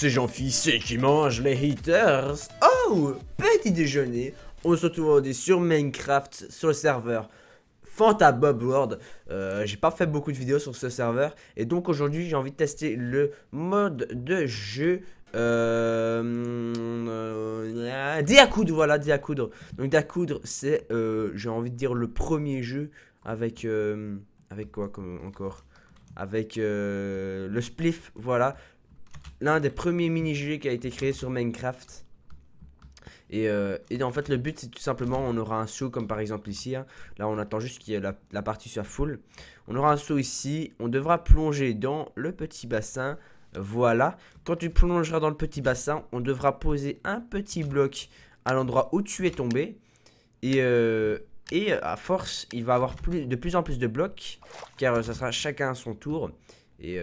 c'est Jean-Fils qui mange les haters. Oh, petit déjeuner. On se retrouve aujourd'hui sur Minecraft, sur le serveur Fantabob Bob World. Euh, j'ai pas fait beaucoup de vidéos sur ce serveur. Et donc aujourd'hui, j'ai envie de tester le mode de jeu. Euh, euh Diacoudre, voilà, Diacoudre. Donc Diacoudre, c'est, euh, j'ai envie de dire, le premier jeu avec... avec quoi comme, encore avec le spliff, voilà, l'un des premiers mini-jeux qui a été créé sur Minecraft. Euh, et, en fait, le but, c'est tout simplement, on aura un saut comme par exemple ici. Hein. Là, on attend juste que la, la, partie soit full. On aura un saut ici. On devra plonger dans le petit bassin. Voilà. Quand tu plongeras dans le petit bassin, on devra poser un petit bloc à l'endroit où tu es tombé. Et, euh, et à force, il va avoir plus, de plus en plus de blocs. Car euh, ça sera chacun à son tour. Et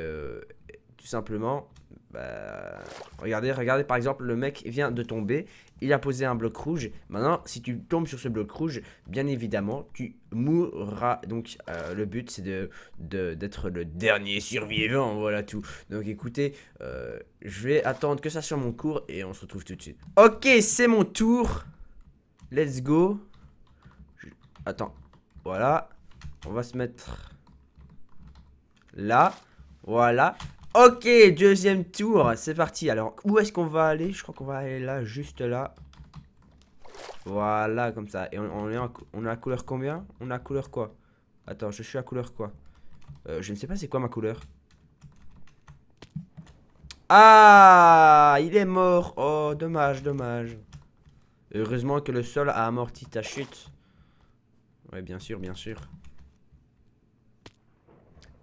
tout simplement, bah, regardez, regardez par exemple, le mec vient de tomber, il a posé un bloc rouge. Maintenant, si tu tombes sur ce bloc rouge, bien évidemment, tu mourras. Donc, euh, le but, c'est d'être de, d'être le dernier survivant, voilà tout. Donc, écoutez, euh, je vais attendre que ça soit mon cours et on se retrouve tout de suite. Ok, c'est mon tour. Let's go. Attends, voilà. On va se mettre là. Voilà. Ok, deuxième tour, c'est parti. Alors, où est-ce qu'on va aller Je crois qu'on va aller là, juste là. Voilà, comme ça. Et on, est on a couleur combien On a couleur quoi Attends, je suis à couleur quoi euh, Je ne sais pas c'est quoi ma couleur. Ah Il est mort Oh, dommage, dommage. Heureusement que le sol a amorti ta chute. Ouais, bien sûr, bien sûr.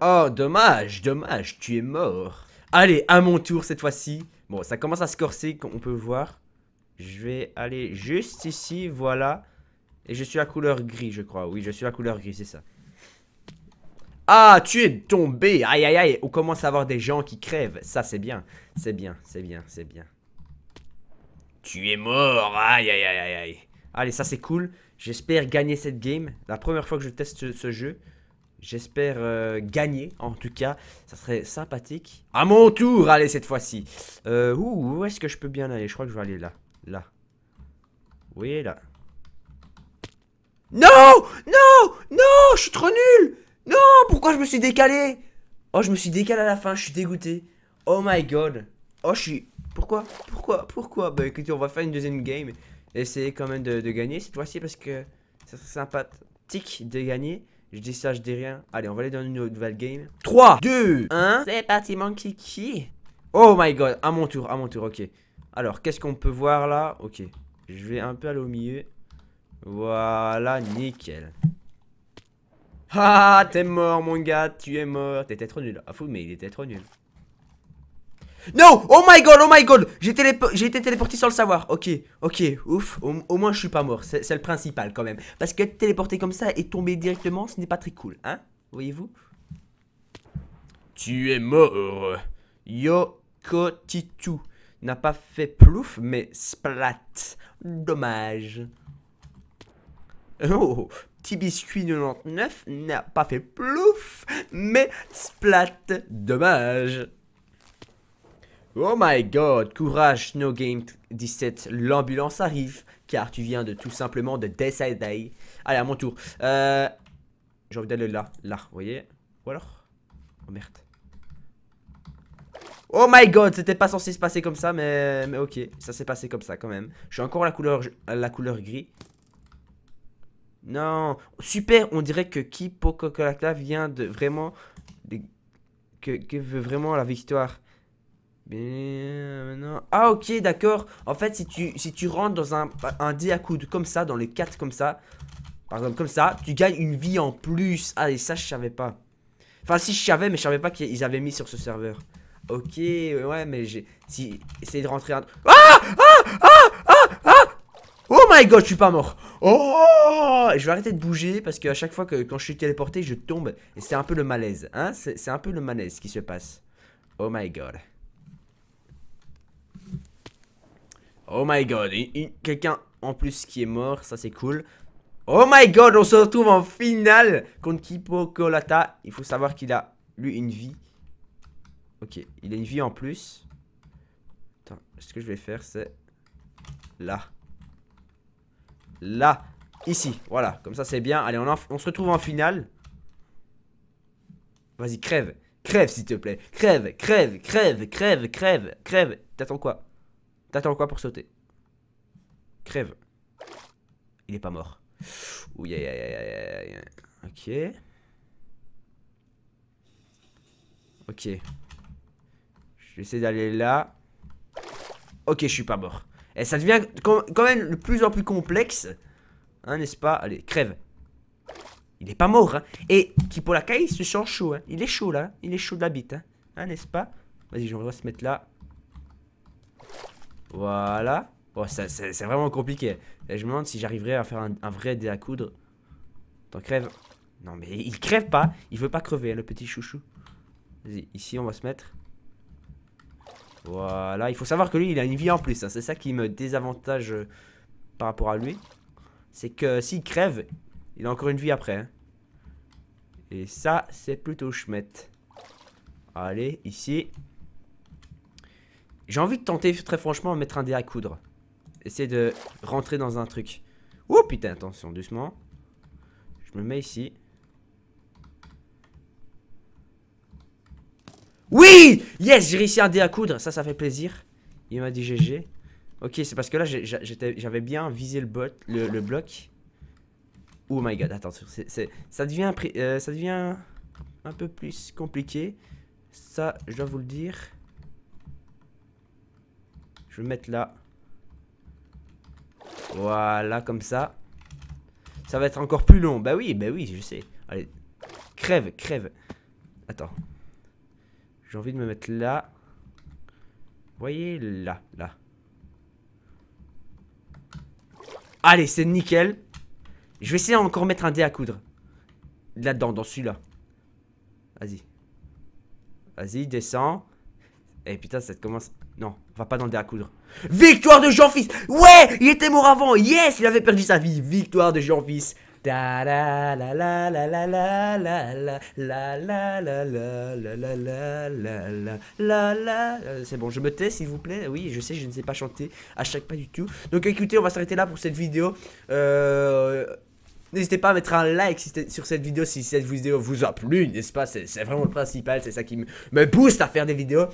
Oh, dommage, dommage, tu es mort. Allez, à mon tour cette fois-ci. Bon, ça commence à se corser, on peut voir. Je vais aller juste ici, voilà. Et je suis à couleur gris, je crois. Oui, je suis à couleur gris, c'est ça. Ah, tu es tombé Aïe, aïe, aïe On commence à avoir des gens qui crèvent. Ça, c'est bien. C'est bien, c'est bien, c'est bien. Tu es mort Aïe, aïe, aïe, aïe, Allez, ça, c'est cool. J'espère gagner cette game. La première fois que je teste ce jeu. J'espère euh, gagner, en tout cas, ça serait sympathique. À mon tour, allez, cette fois-ci. Euh, où, est-ce que je peux bien aller Je crois que je vais aller là, là. Oui, là. Non Non Non Je suis trop nul Non Pourquoi je me suis décalé Oh, je me suis décalé à la fin, je suis dégoûté. Oh my god. Oh, je suis... Pourquoi Pourquoi Pourquoi Bah écoutez, on va faire une deuxième game. Essayer quand même de, de gagner cette fois-ci parce que ça serait sympathique de gagner. Je dis ça, je dis rien. Allez, on va aller dans une nouvelle game. 3, 2, 1. C'est parti, mon kiki. Oh my god, à mon tour, à mon tour, ok. Alors, qu'est-ce qu'on peut voir là Ok, je vais un peu aller au milieu. Voilà, nickel. Ah, t'es mort, mon gars, tu es mort. T'étais trop nul. Ah, fou, mais il était trop nul. No Oh my god, oh my god J'ai été téléporté sans le savoir. Ok, ok, ouf. Au, moins, je suis pas mort. C'est le principal quand même. Parce que téléporter comme ça et tomber directement, ce n'est pas très cool, hein Voyez-vous Tu es mort. Titu n'a pas fait plouf, mais splat. Dommage. Oh, petit biscuit 99 n'a pas fait plouf, mais splat. Dommage. Oh my god, courage no Game 17, l'ambulance arrive, car tu viens de tout simplement de Day Allez, à mon tour. Euh, J'ai envie d'aller là, là, vous voyez Ou alors Oh merde. Oh my god, c'était pas censé se passer comme ça, mais, mais ok, ça s'est passé comme ça quand même. Je suis encore la couleur, la couleur gris. Non, super, on dirait que Kipo vient de vraiment... que veut vraiment la victoire. Ah ok d'accord. En fait si tu si tu rentres dans un, un dé à coude comme ça, dans les 4 comme ça, par exemple comme ça, tu gagnes une vie en plus. Ah et ça je savais pas. Enfin si je savais mais je savais pas qu'ils avaient mis sur ce serveur. Ok ouais mais j'ai. Si de rentrer Ah ah ah ah ah Oh my god je suis pas mort Oh Je vais arrêter de bouger parce qu'à chaque fois que quand je suis téléporté je tombe et c'est un peu le malaise. Hein c'est un peu le malaise qui se passe. Oh my god. Oh my god, quelqu'un en plus qui est mort, ça c'est cool. Oh my god, on se retrouve en finale contre Kipo Il faut savoir qu'il a, lui, une vie. Ok, il a une vie en plus. Attends, ce que je vais faire, c'est là. Là, ici, voilà, comme ça c'est bien. Allez, on, on se retrouve en finale. Vas-y, crève. Crève, s'il te plaît. Crève, crève, crève, crève, crève, crève. T'attends quoi T'attends quoi pour sauter Crève. Il est pas mort. Ouh, Ok. Ok. Je vais essayer d'aller là. Ok, je suis pas mort. Et eh, ça devient quand même de plus en plus complexe. Hein, n'est-ce pas Allez, crève. Il est pas mort, hein. Et qui pour la caille, se sent chaud, hein. Il est chaud, là. Il est chaud de la bite, hein. hein n'est-ce pas Vas-y, je va se mettre là. Voilà. Bon, c'est vraiment compliqué. Et je me demande si j'arriverai à faire un, vrai dé à coudre. T'en crève. Non, mais il crève pas. Il veut pas crever, le petit chouchou. Vas-y, ici, on va se mettre. Voilà. Il faut savoir que lui, il a une vie en plus. Hein. C'est ça qui me désavantage euh, par rapport à lui. C'est que s'il crève, il a encore une vie après. Hein. Et ça, c'est plutôt chouette. Allez, ici. J'ai envie de tenter très franchement de mettre un dé à coudre. Essayer de rentrer dans un truc. Oh putain, attention, doucement. Je me mets ici. Oui Yes, j'ai réussi un dé à coudre. Ça, ça fait plaisir. Il m'a dit GG. Ok, c'est parce que là, j'avais bien visé le, bloc. Oh my god, attention. ça, devient, euh, ça devient un peu plus compliqué. Ça, je dois vous le dire. Je vais mettre là. Voilà, comme ça. Ça va être encore plus long. Bah oui, bah oui, je sais. Allez, crève, crève. Attends. J'ai envie de me mettre là. Vous voyez, là, là. Allez, c'est nickel. Je vais essayer encore mettre un dé à coudre. Là-dedans, dans celui-là. Vas-y. Vas-y, descends. Et eh, putain, ça commence va pas dans le dé à coudre. Victoire de Jean-Fils Ouais Il était mort avant Yes Il avait perdu sa vie Victoire de Jean-Fils la la la la C'est bon, je me tais s'il vous plaît. Oui, je sais, je ne sais pas chanter à chaque pas du tout. Donc écoutez, on va s'arrêter là pour cette vidéo. N'hésitez pas à mettre un like sur cette vidéo si cette vidéo vous a plu, n'est-ce pas C'est vraiment le principal, c'est ça qui me booste à faire des vidéos.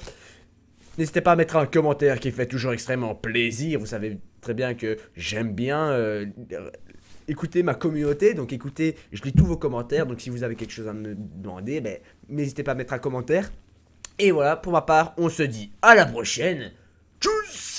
N'hésitez pas à mettre un commentaire qui fait toujours extrêmement plaisir. Vous savez très bien que j'aime bien euh, euh, écouter ma communauté. Donc écoutez, je lis tous vos commentaires. Donc si vous avez quelque chose à me demander, ben, n'hésitez pas à mettre un commentaire. Et voilà, pour ma part, on se dit à la prochaine. Tchuss